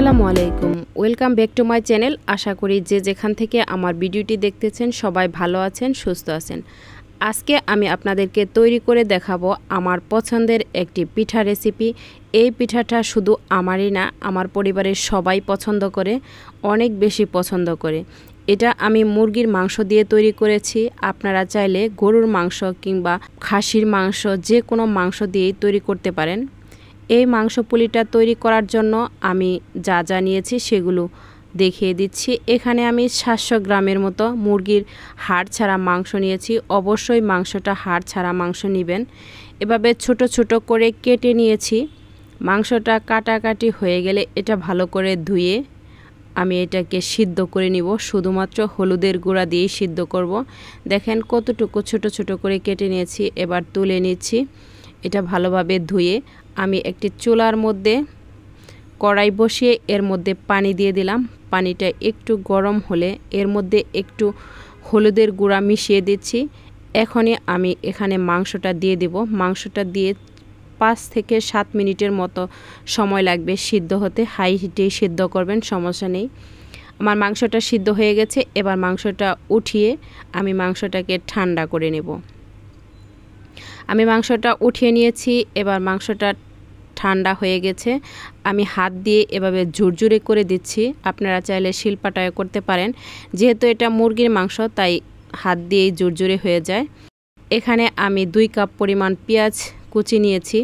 আসসালামু আলাইকুম welcome back to my channel আশা করি যে যেখান থেকে আমার ভিডিওটি দেখতেছেন সবাই ভালো আছেন সুস্থ আছেন আজকে আমি আপনাদেরকে তৈরি করে দেখাবো আমার পছন্দের একটি পিঠা রেসিপি এই পিঠাটা শুধু আমারই না আমার পরিবারের সবাই পছন্দ করে অনেক বেশি পছন্দ করে এটা আমি মুরগির মাংস দিয়ে তৈরি করেছি আপনারা চাইলে গরুর মাংস কিংবা খাসির মাংস যে কোনো মাংস দিয়েই তৈরি করতে পারেন এই মাংস পুলিটা তৈরি করার জন্য আমি যা যা নিয়েছি সেগুলো দেখিয়ে দিচ্ছি এখানে আমি সাতশো গ্রামের মতো মুরগির হাড় ছাড়া মাংস নিয়েছি অবশ্যই মাংসটা হাড় ছাড়া মাংস নেবেন এভাবে ছোট ছোট করে কেটে নিয়েছি মাংসটা কাটাকাটি হয়ে গেলে এটা ভালো করে ধুয়ে আমি এটাকে সিদ্ধ করে নিব শুধুমাত্র হলুদের গুঁড়া দিয়ে সিদ্ধ করব। দেখেন কতটুকু ছোট ছোট করে কেটে নিয়েছি এবার তুলে নিচ্ছি এটা ভালোভাবে ধুয়ে আমি একটি চুলার মধ্যে কড়াই বসিয়ে এর মধ্যে পানি দিয়ে দিলাম পানিটা একটু গরম হলে এর মধ্যে একটু হলুদের গুঁড়া মিশিয়ে দিচ্ছি এখনই আমি এখানে মাংসটা দিয়ে দেব মাংসটা দিয়ে পাঁচ থেকে সাত মিনিটের মতো সময় লাগবে সিদ্ধ হতে হাই হিটে সিদ্ধ করবেন সমস্যা নেই আমার মাংসটা সিদ্ধ হয়ে গেছে এবার মাংসটা উঠিয়ে আমি মাংসটাকে ঠান্ডা করে নেব আমি মাংসটা উঠিয়ে নিয়েছি এবার মাংসটা ঠান্ডা হয়ে গেছে আমি হাত দিয়ে এভাবে ঝুরঝুরে করে দিচ্ছি আপনারা চাইলে শিল্পাটায় করতে পারেন যেহেতু এটা মুরগির মাংস তাই হাত দিয়েই জুরজুরে হয়ে যায় এখানে আমি দুই কাপ পরিমাণ পেঁয়াজ কুচি নিয়েছি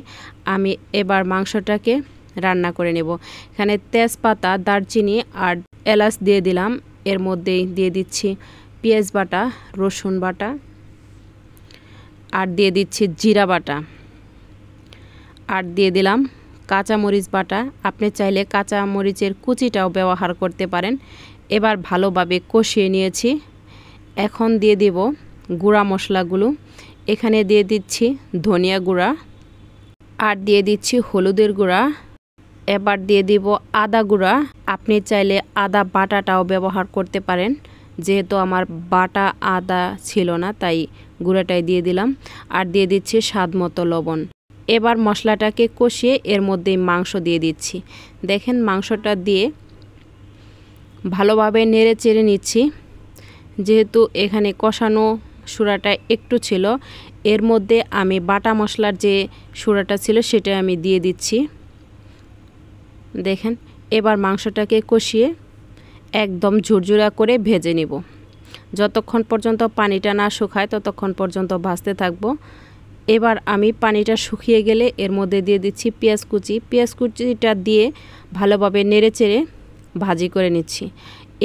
আমি এবার মাংসটাকে রান্না করে নেব এখানে তেজপাতা দারচিনি আর এলাচ দিয়ে দিলাম এর মধ্যেই দিয়ে দিচ্ছি পেঁয়াজ বাটা রসুন বাটা আর দিয়ে দিচ্ছি জিরা বাটা আর দিয়ে দিলাম কাঁচামরিচ বাটা আপনি চাইলে কাঁচামরিচের কুচিটাও ব্যবহার করতে পারেন এবার ভালোভাবে কষিয়ে নিয়েছি এখন দিয়ে দেব গুঁড়া মশলাগুলো এখানে দিয়ে দিচ্ছি ধনিয়া গুঁড়া আর দিয়ে দিচ্ছি হলুদের গুঁড়া এবার দিয়ে দিব আদা গুঁড়া আপনি চাইলে আদা বাটাটাও ব্যবহার করতে পারেন যেহেতু আমার বাটা আদা ছিল না তাই গুঁড়াটাই দিয়ে দিলাম আর দিয়ে দিচ্ছি স্বাদ মতো লবণ এবার মশলাটাকে কষিয়ে এর মধ্যে মাংস দিয়ে দিচ্ছি দেখেন মাংসটা দিয়ে ভালোভাবে নেড়ে চেড়ে নিচ্ছি যেহেতু এখানে কষানো সুরাটা একটু ছিল এর মধ্যে আমি বাটা মশলার যে সুরাটা ছিল সেটা আমি দিয়ে দিচ্ছি দেখেন এবার মাংসটাকে কষিয়ে একদম ঝুরঝুরা করে ভেজে নিব যতক্ষণ পর্যন্ত পানিটা না শুকায় ততক্ষণ পর্যন্ত ভাজতে থাকবো এবার আমি পানিটা শুকিয়ে গেলে এর মধ্যে দিয়ে দিচ্ছি পেঁয়াজ কুচি পেঁয়াজ কুচিটা দিয়ে ভালোভাবে নেড়ে চেড়ে ভাজি করে নিচ্ছি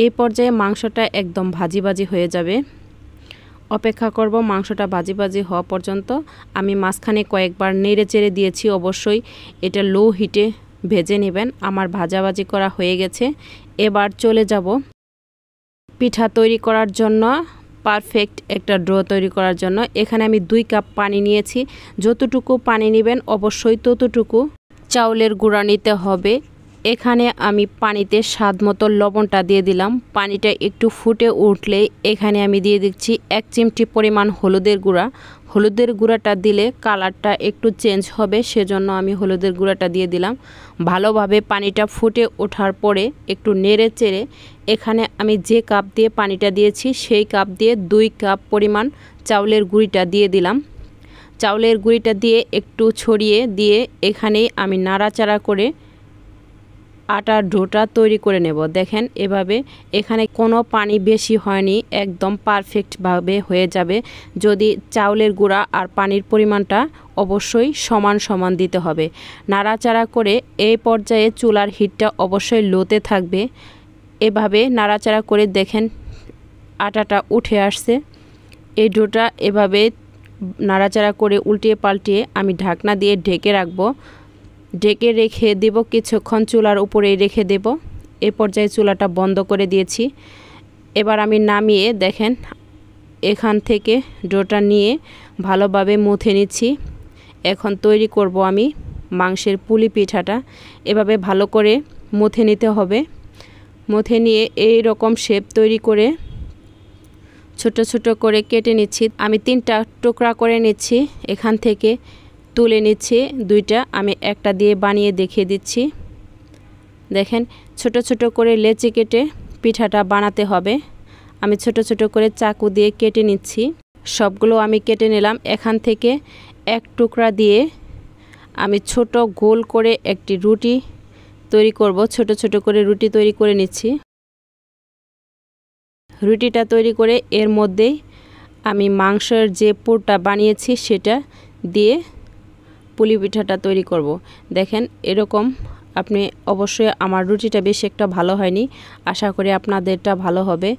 এই পর্যায়ে মাংসটা একদম ভাজি ভাজি হয়ে যাবে অপেক্ষা করব মাংসটা ভাজি ভাজি হওয়া পর্যন্ত আমি মাঝখানে কয়েকবার নেড়ে চেড়ে দিয়েছি অবশ্যই এটা লো হিটে ভেজে নেবেন আমার ভাজাভাজি করা হয়ে গেছে এবার চলে যাব পিঠা তৈরি করার জন্য পারফেক্ট একটা ড্র তৈরি করার জন্য এখানে আমি দুই কাপ পানি নিয়েছি যতটুকু পানি নেবেন অবশ্যই ততটুকু চাউলের গুঁড়া নিতে হবে এখানে আমি পানিতে স্বাদ মতো লবণটা দিয়ে দিলাম পানিটা একটু ফুটে উঠলে এখানে আমি দিয়ে দিচ্ছি এক চিমটি পরিমাণ হলুদের গুঁড়া হলুদের গুঁড়াটা দিলে কালারটা একটু চেঞ্জ হবে সেজন্য আমি হলুদের গুঁড়াটা দিয়ে দিলাম ভালোভাবে পানিটা ফুটে ওঠার পরে একটু নেড়ে চেড়ে এখানে আমি যে কাপ দিয়ে পানিটা দিয়েছি সেই কাপ দিয়ে দুই কাপ পরিমাণ চাউলের গুঁড়িটা দিয়ে দিলাম চাউলের গুঁড়িটা দিয়ে একটু ছড়িয়ে দিয়ে এখানেই আমি নাড়াচাড়া করে আটার ডোটা তৈরি করে নেব দেখেন এভাবে এখানে কোনো পানি বেশি হয়নি একদম পারফেক্টভাবে হয়ে যাবে যদি চাউলের গুঁড়া আর পানির পরিমাণটা অবশ্যই সমান সমান দিতে হবে নাড়াচাড়া করে এই পর্যায়ে চুলার হিটটা অবশ্যই লোতে থাকবে এভাবে নাড়াচাড়া করে দেখেন আটাটা উঠে আসছে এই ডোটা এভাবে নাড়াচাড়া করে উল্টিয়ে পাল্টিয়ে আমি ঢাকনা দিয়ে ঢেকে রাখবো ডেকে রেখে দেব কিছুক্ষণ চুলার উপরেই রেখে দেব এ পর্যায়ে চুলাটা বন্ধ করে দিয়েছি এবার আমি নামিয়ে দেখেন এখান থেকে ডোটা নিয়ে ভালোভাবে মুথে নিচ্ছি এখন তৈরি করব আমি মাংসের পুলি পিঠাটা এভাবে ভালো করে মুথে নিতে হবে মুথে নিয়ে এই রকম শেপ তৈরি করে ছোট ছোট করে কেটে নিচ্ছি আমি তিনটা টুকরা করে নিচ্ছি এখান থেকে তুলে নিচ্ছি দুইটা আমি একটা দিয়ে বানিয়ে দেখিয়ে দিচ্ছি দেখেন ছোট ছোট করে লেচি কেটে পিঠাটা বানাতে হবে আমি ছোট ছোট করে চাকু দিয়ে কেটে নিচ্ছি সবগুলো আমি কেটে নিলাম এখান থেকে এক টুকরা দিয়ে আমি ছোট গোল করে একটি রুটি তৈরি করব ছোট ছোট করে রুটি তৈরি করে নিচ্ছি রুটিটা তৈরি করে এর মধ্যেই আমি মাংসের যে পুরটা বানিয়েছি সেটা দিয়ে পুলি পিঠাটা তৈরি করব। দেখেন এরকম আপনি অবশ্যই আমার রুটিটা বেশি একটা ভালো হয়নি আশা করি আপনাদেরটা ভালো হবে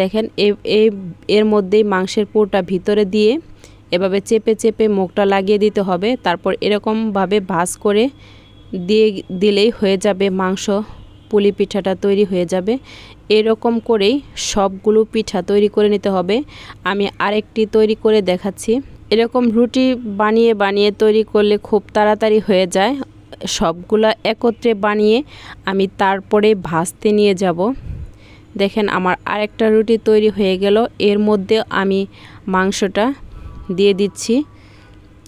দেখেন এর মধ্যেই মাংসের পুরোটা ভিতরে দিয়ে এভাবে চেপে চেপে মুখটা লাগিয়ে দিতে হবে তারপর এরকমভাবে ভাজ করে দিয়ে দিলেই হয়ে যাবে মাংস পুলি পিঠাটা তৈরি হয়ে যাবে এরকম করেই সবগুলো পিঠা তৈরি করে নিতে হবে আমি আরেকটি তৈরি করে দেখাচ্ছি এরকম রুটি বানিয়ে বানিয়ে তৈরি করলে খুব তাড়াতাড়ি হয়ে যায় সবগুলো একত্রে বানিয়ে আমি তারপরে ভাজতে নিয়ে যাব দেখেন আমার আরেকটা রুটি তৈরি হয়ে গেল এর মধ্যে আমি মাংসটা দিয়ে দিচ্ছি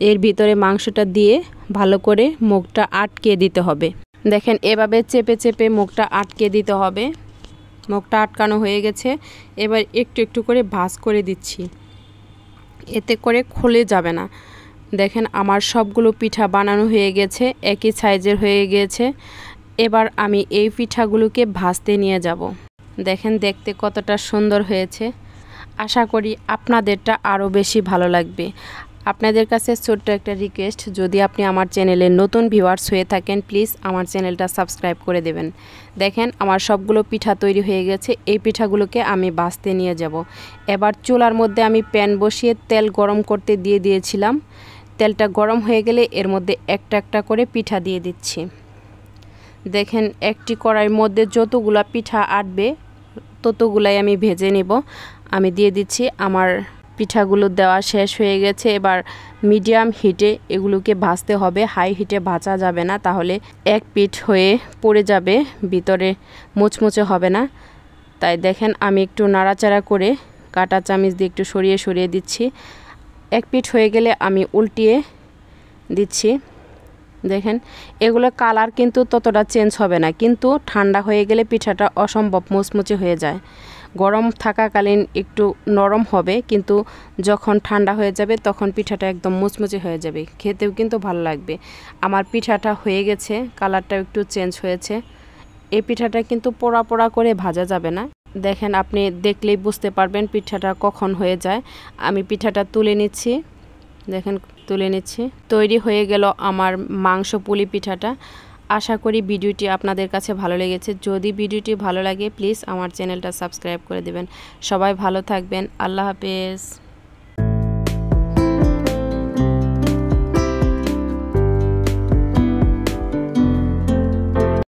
এর ভিতরে মাংসটা দিয়ে ভালো করে মুখটা আটকে দিতে হবে দেখেন এভাবে চেপে চেপে মুখটা আটকে দিতে হবে মুখটা আটকানো হয়ে গেছে এবার একটু একটু করে ভাজ করে দিচ্ছি এতে করে খুলে যাবে না দেখেন আমার সবগুলো পিঠা বানানো হয়ে গেছে একই সাইজের হয়ে গিয়েছে এবার আমি এই পিঠাগুলোকে ভাজতে নিয়ে যাব দেখেন দেখতে কতটা সুন্দর হয়েছে আশা করি আপনাদেরটা আরও বেশি ভালো লাগবে আপনাদের কাছে ছোট্ট একটা রিকোয়েস্ট যদি আপনি আমার চ্যানেলের নতুন ভিউয়ার্স হয়ে থাকেন প্লিজ আমার চ্যানেলটা সাবস্ক্রাইব করে দেবেন দেখেন আমার সবগুলো পিঠা তৈরি হয়ে গেছে এই পিঠাগুলোকে আমি বাঁচতে নিয়ে যাব। এবার চুলার মধ্যে আমি প্যান বসিয়ে তেল গরম করতে দিয়ে দিয়েছিলাম তেলটা গরম হয়ে গেলে এর মধ্যে একটা একটা করে পিঠা দিয়ে দিচ্ছি দেখেন একটি কড়াইয়ের মধ্যে যতগুলা পিঠা আটবে ততগুলাই আমি ভেজে নেব আমি দিয়ে দিচ্ছি আমার পিঠাগুলো দেওয়া শেষ হয়ে গেছে এবার মিডিয়াম হিটে এগুলোকে ভাজতে হবে হাই হিটে ভাজা যাবে না তাহলে এক পিঠ হয়ে পড়ে যাবে ভিতরে মোচমোচে হবে না তাই দেখেন আমি একটু নাড়াচাড়া করে কাটা চামিচ দিয়ে একটু সরিয়ে সরিয়ে দিচ্ছি এক পিঠ হয়ে গেলে আমি উল্টিয়ে দিচ্ছি দেখেন এগুলো কালার কিন্তু ততটা চেঞ্জ হবে না কিন্তু ঠান্ডা হয়ে গেলে পিঠাটা অসম্ভব মুচমুচে হয়ে যায় গরম থাকাকালীন একটু নরম হবে কিন্তু যখন ঠান্ডা হয়ে যাবে তখন পিঠাটা একদম মুচমুচে হয়ে যাবে খেতেও কিন্তু ভালো লাগবে আমার পিঠাটা হয়ে গেছে কালারটাও একটু চেঞ্জ হয়েছে এই পিঠাটা কিন্তু পোড়া পোড়া করে ভাজা যাবে না দেখেন আপনি দেখলেই বুঝতে পারবেন পিঠাটা কখন হয়ে যায় আমি পিঠাটা তুলে নিচ্ছি দেখেন তুলে নিচ্ছি তৈরি হয়ে গেল আমার মাংস পুলি পিঠাটা আশা করি ভিডিওটি আপনাদের কাছে ভালো লেগেছে যদি ভিডিওটি ভালো লাগে প্লিজ আমার চ্যানেলটা সাবস্ক্রাইব করে দেবেন সবাই ভালো থাকবেন আল্লাহ হাফেজ